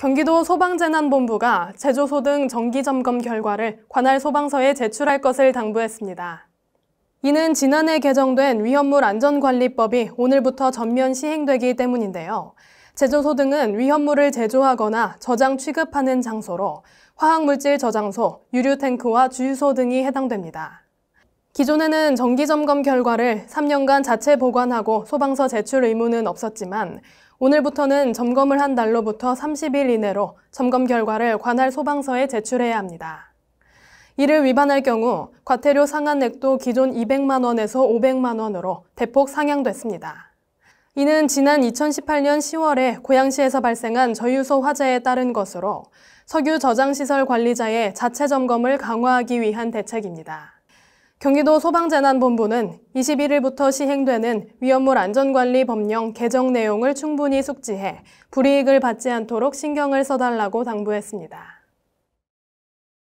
경기도 소방재난본부가 제조소 등 정기점검 결과를 관할 소방서에 제출할 것을 당부했습니다. 이는 지난해 개정된 위험물 안전관리법이 오늘부터 전면 시행되기 때문인데요. 제조소 등은 위험물을 제조하거나 저장 취급하는 장소로 화학물질 저장소, 유류탱크와 주유소 등이 해당됩니다. 기존에는 정기점검 결과를 3년간 자체 보관하고 소방서 제출 의무는 없었지만 오늘부터는 점검을 한 날로부터 30일 이내로 점검 결과를 관할 소방서에 제출해야 합니다. 이를 위반할 경우 과태료 상한액도 기존 200만 원에서 500만 원으로 대폭 상향됐습니다. 이는 지난 2018년 10월에 고양시에서 발생한 저유소 화재에 따른 것으로 석유 저장시설 관리자의 자체 점검을 강화하기 위한 대책입니다. 경기도 소방재난본부는 21일부터 시행되는 위험물 안전관리 법령 개정 내용을 충분히 숙지해 불이익을 받지 않도록 신경을 써달라고 당부했습니다.